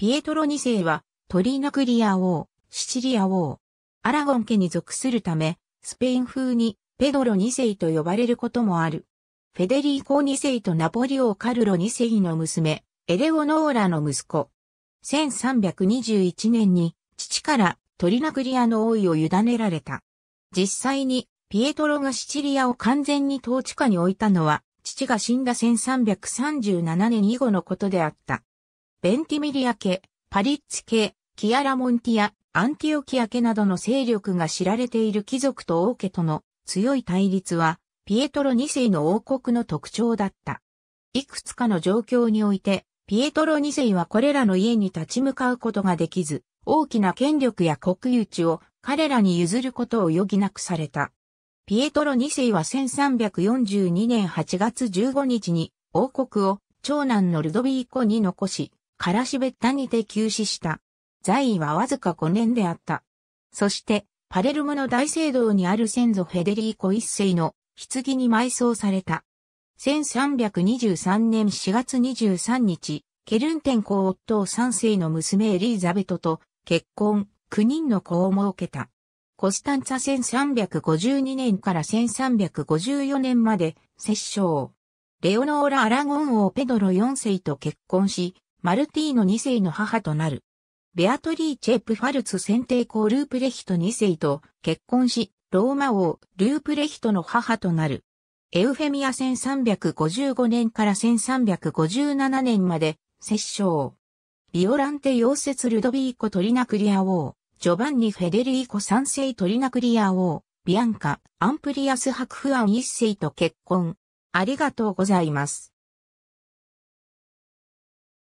ピエトロ2世は、トリーナクリア王、シチリア王、アラゴン家に属するため、スペイン風にペドロ2世と呼ばれることもある。フェデリーコ2世とナポリオカルロ2世の娘、エレオノーラの息子。1321年に父からトリナクリアの王位を委ねられた。実際にピエトロがシチリアを完全に統治下に置いたのは父が死んだ1337年以後のことであった。ベンティミリア家、パリッツ家、キアラモンティア、アンティオキア家などの勢力が知られている貴族と王家との強い対立は、ピエトロ2世の王国の特徴だった。いくつかの状況において、ピエトロ2世はこれらの家に立ち向かうことができず、大きな権力や国有地を彼らに譲ることを余儀なくされた。ピエトロ2世は1342年8月15日に王国を長男のルドビーコに残し、カラシベッタにて急死した。在位はわずか5年であった。そして、パレルモの大聖堂にある先祖フェデリーコ一世の棺に埋葬された。1323年4月23日、ケルンテン公夫三世の娘エリーザベトと結婚、9人の子を設けた。コスタンツァ1352年から1354年まで、摂政。レオノーラ・アラゴン王ペドロ4世と結婚し、マルティーノ2世の母となる。ベアトリーチェ・プファルツ選定公ループレヒト2世と結婚し、ローマ王ループレヒトの母となる。エウフェミア1355年から1357年まで、摂政。ビオランテ溶接ルドビーコ・トリナクリア王、ジョバンニ・フェデリーコ3世トリナクリア王、ビアンカ・アンプリアス・ハクフアン1世と結婚。ありがとうございます。